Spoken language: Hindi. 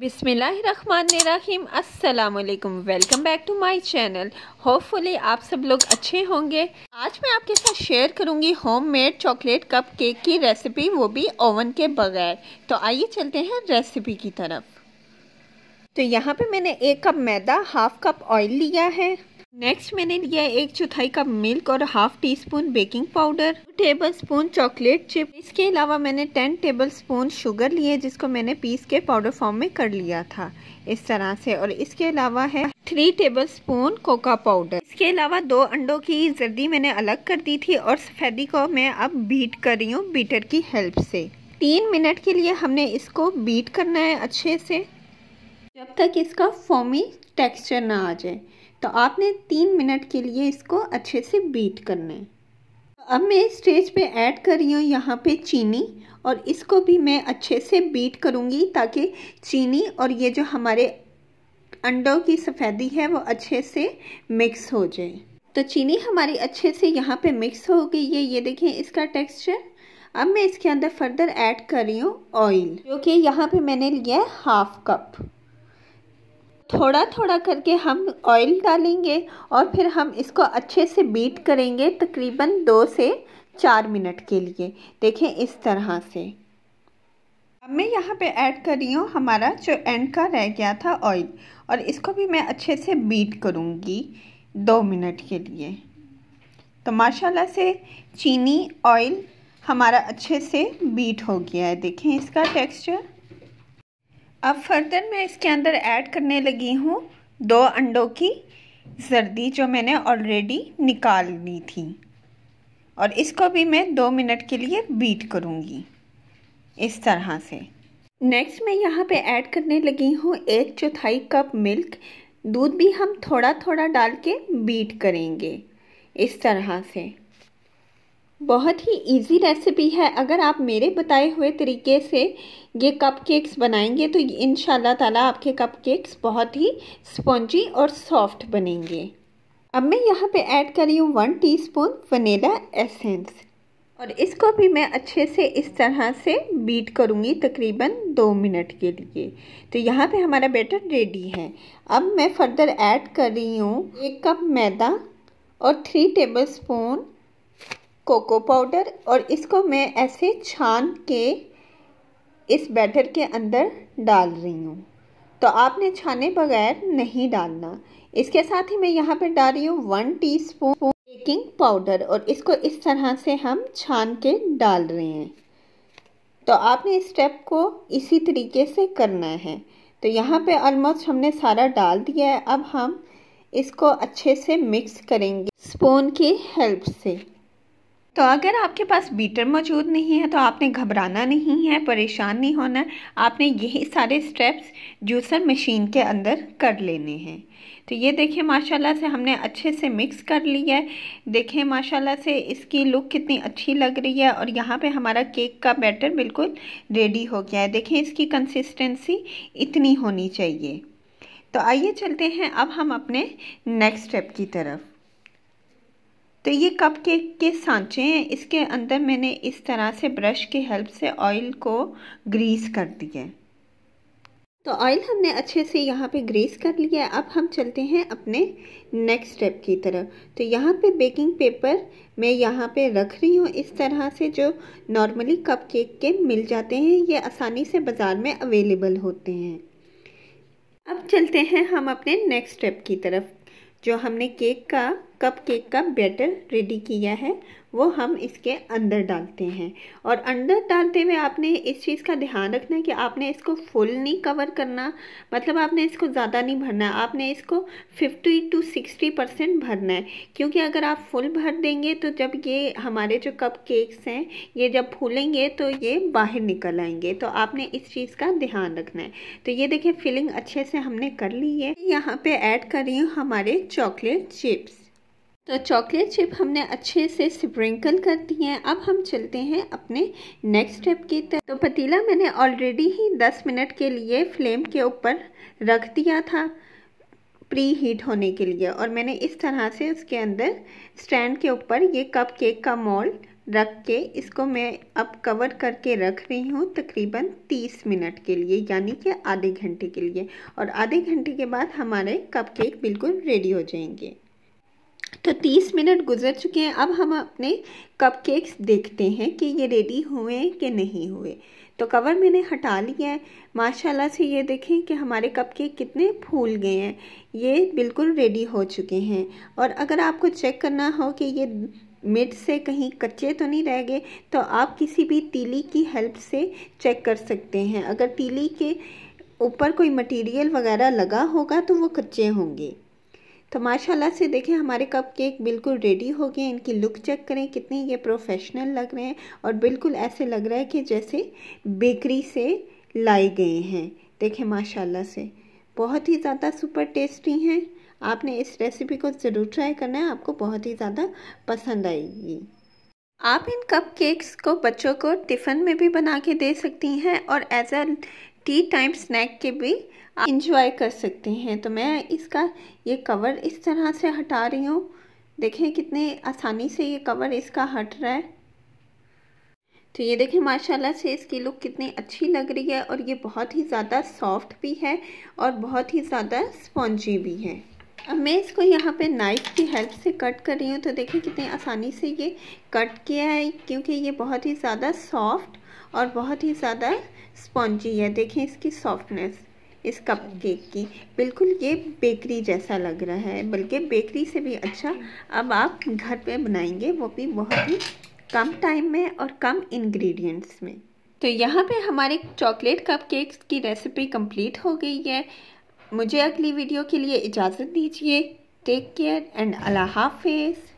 बिसमीम अल्लाम welcome back to my channel hopefully आप सब लोग अच्छे होंगे आज मैं आपके साथ शेयर करूंगी होममेड चॉकलेट कप केक की रेसिपी वो भी ओवन के बगैर तो आइए चलते हैं रेसिपी की तरफ तो यहाँ पे मैंने एक कप मैदा हाफ कप ऑयल लिया है नेक्स्ट मैंने लिया एक चौथाई कप मिल्क और half teaspoon baking powder two tablespoon chocolate chip इसके अलावा मैंने टेन टेबल स्पून शुगर लिए जिसको मैंने पीस के पाउडर फॉर्म में कर लिया था इस तरह से और इसके अलावा है three tablespoon cocoa powder इसके अलावा दो अंडों की जर्दी मैंने अलग कर दी थी और सफ़ेदी को मैं अब बीट कर रही हूँ बीटर की हेल्प से तीन मिनट के लिए हमने इसको बीट करना है अच्छे से जब तक इसका फॉमी टेक्सचर ना आ जाए तो आपने तीन मिनट के लिए इसको अच्छे से बीट करना है अब मैं स्टेज पे ऐड कर रही हूँ यहाँ पे चीनी और इसको भी मैं अच्छे से बीट करूँगी ताकि चीनी और ये जो हमारे अंडों की सफ़ेदी है वो अच्छे से मिक्स हो जाए तो चीनी हमारी अच्छे से यहाँ पे मिक्स हो गई है ये देखें इसका टेक्सचर अब मैं इसके अंदर फर्दर ऐड कर रही हूँ ऑयल जो कि यहाँ पे मैंने लिया है हाफ कप थोड़ा थोड़ा करके हम ऑयल डालेंगे और फिर हम इसको अच्छे से बीट करेंगे तकरीबन दो से चार मिनट के लिए देखें इस तरह से अब मैं यहाँ पे ऐड कर रही हूँ हमारा जो एंड का रह गया था ऑयल और इसको भी मैं अच्छे से बीट करूँगी दो मिनट के लिए तो माशाल्लाह से चीनी ऑयल हमारा अच्छे से बीट हो गया है देखें इसका टेक्सचर अब फर्दर मैं इसके अंदर ऐड करने लगी हूँ दो अंडों की जर्दी जो मैंने ऑलरेडी निकाल ली थी और इसको भी मैं दो मिनट के लिए बीट करूँगी इस तरह से नेक्स्ट मैं यहाँ पे ऐड करने लगी हूँ एक चौथाई कप मिल्क दूध भी हम थोड़ा थोड़ा डाल के बीट करेंगे इस तरह से बहुत ही इजी रेसिपी है अगर आप मेरे बताए हुए तरीके से ये कप केक्स बनाएंगे तो इन ताला आपके कपकेक्स केक्स बहुत ही स्पॉन्जी और सॉफ्ट बनेंगे अब मैं यहाँ पे ऐड कर रही हूँ वन टीस्पून वनीला एसेंस और इसको भी मैं अच्छे से इस तरह से बीट करूँगी तकरीबन दो मिनट के लिए तो यहाँ पे हमारा बैटर रेडी है अब मैं फर्दर ऐड कर रही हूँ एक कप मैदा और थ्री टेबलस्पून कोको पाउडर और इसको मैं ऐसे छान के इस बैटर के अंदर डाल रही हूँ तो आपने छाने बगैर नहीं डालना इसके साथ ही मैं यहाँ पर डाल रही हूँ वन टीस्पून बेकिंग पाउडर और इसको इस तरह से हम छान के डाल रहे हैं तो आपने इस स्टेप को इसी तरीके से करना है तो यहाँ पे ऑलमोस्ट हमने सारा डाल दिया है अब हम इसको अच्छे से मिक्स करेंगे स्पून की हेल्प से तो अगर आपके पास बीटर मौजूद नहीं है तो आपने घबराना नहीं है परेशान नहीं होना आपने यही सारे स्टेप्स जूसर मशीन के अंदर कर लेने हैं तो ये देखें माशाल्लाह से हमने अच्छे से मिक्स कर लिया है देखें माशाल्लाह से इसकी लुक कितनी अच्छी लग रही है और यहाँ पे हमारा केक का बैटर बिल्कुल रेडी हो गया है देखें इसकी कंसिस्टेंसी इतनी होनी चाहिए तो आइए चलते हैं अब हम अपने नेक्स्ट स्टेप की तरफ तो ये कप केक के सांचे हैं इसके अंदर मैंने इस तरह से ब्रश की हेल्प से ऑयल को ग्रीस कर दिया है तो ऑयल हमने अच्छे से यहाँ पे ग्रीस कर लिया है अब हम चलते हैं अपने नेक्स्ट स्टेप की तरफ तो यहाँ पे बेकिंग पेपर मैं यहाँ पे रख रही हूँ इस तरह से जो नॉर्मली कप केक के मिल जाते हैं ये आसानी से बाज़ार में अवेलेबल होते हैं अब चलते हैं हम अपने नेक्स्ट स्टेप की तरफ जो हमने केक का कप केक का बैटर रेडी किया है वो हम इसके अंदर डालते हैं और अंदर डालते हुए आपने इस चीज़ का ध्यान रखना है कि आपने इसको फुल नहीं कवर करना मतलब आपने इसको ज़्यादा नहीं भरना आपने इसको 50 टू 60 परसेंट भरना है क्योंकि अगर आप फुल भर देंगे तो जब ये हमारे जो कप केक्स हैं ये जब फूलेंगे तो ये बाहर निकल आएंगे तो आपने इस चीज़ का ध्यान रखना है तो ये देखिए फिलिंग अच्छे से हमने कर ली है यहाँ पर ऐड कर रही हूँ हमारे चॉकलेट चिप्स तो चॉकलेट चिप हमने अच्छे से स्प्रिंकल कर दी हैं अब हम चलते हैं अपने नेक्स्ट स्टेप की तरफ तो पतीला मैंने ऑलरेडी ही 10 मिनट के लिए फ्लेम के ऊपर रख दिया था प्री हीट होने के लिए और मैंने इस तरह से उसके अंदर स्टैंड के ऊपर ये कप केक का मोल्ड रख के इसको मैं अब कवर करके रख रही हूँ तकरीबन 30 मिनट के लिए यानी कि आधे घंटे के लिए और आधे घंटे के बाद हमारे कपकेक बिल्कुल रेडी हो जाएंगे तो 30 मिनट गुजर चुके हैं अब हम अपने कपकेक्स देखते हैं कि ये रेडी हुए कि नहीं हुए तो कवर मैंने हटा लिया है माशाल्लाह से ये देखें कि हमारे कपकेक कितने फूल गए हैं ये बिल्कुल रेडी हो चुके हैं और अगर आपको चेक करना हो कि ये मिट से कहीं कच्चे तो नहीं रह गए तो आप किसी भी तीली की हेल्प से चेक कर सकते हैं अगर तीली के ऊपर कोई मटेरियल वगैरह लगा होगा तो वो कच्चे होंगे तो माशाल्लाह से देखें हमारे कप केक बिल्कुल रेडी हो गए इनकी लुक चेक करें कितने ये प्रोफेशनल लग रहे हैं और बिल्कुल ऐसे लग रहा है कि जैसे बेकरी से लाए गए हैं देखें माशाल्लाह से बहुत ही ज़्यादा सुपर टेस्टी हैं आपने इस रेसिपी को ज़रूर ट्राई करना है आपको बहुत ही ज़्यादा पसंद आएगी आप इन कप केक्स को बच्चों को टिफ़न में भी बना के दे सकती हैं और as a tea time snack के भी आप इंजॉय कर सकते हैं तो मैं इसका ये कवर इस तरह से हटा रही हूँ देखें कितने आसानी से ये कवर इसका हट रहा है तो ये देखें माशाल्लाह से इसकी लुक कितनी अच्छी लग रही है और ये बहुत ही ज़्यादा सॉफ्ट भी है और बहुत ही ज़्यादा स्पॉन्जी भी है अब मैं इसको यहाँ पे नाइफ की हेल्प से कट कर रही हूँ तो देखें कितनी आसानी से ये कट किया है क्योंकि ये बहुत ही ज़्यादा सॉफ्ट और बहुत ही ज़्यादा स्पॉन्जी है देखें इसकी सॉफ्टनेस इस कप केक की बिल्कुल ये बेकरी जैसा लग रहा है बल्कि बेकरी से भी अच्छा अब आप घर पे बनाएंगे वो भी बहुत ही कम टाइम में और कम इंग्रेडिएंट्स में तो यहाँ पे हमारे चॉकलेट कप केक्स की रेसिपी कंप्लीट हो गई है मुझे अगली वीडियो के लिए इजाज़त दीजिए टेक केयर एंड अल्लाह हाफिज़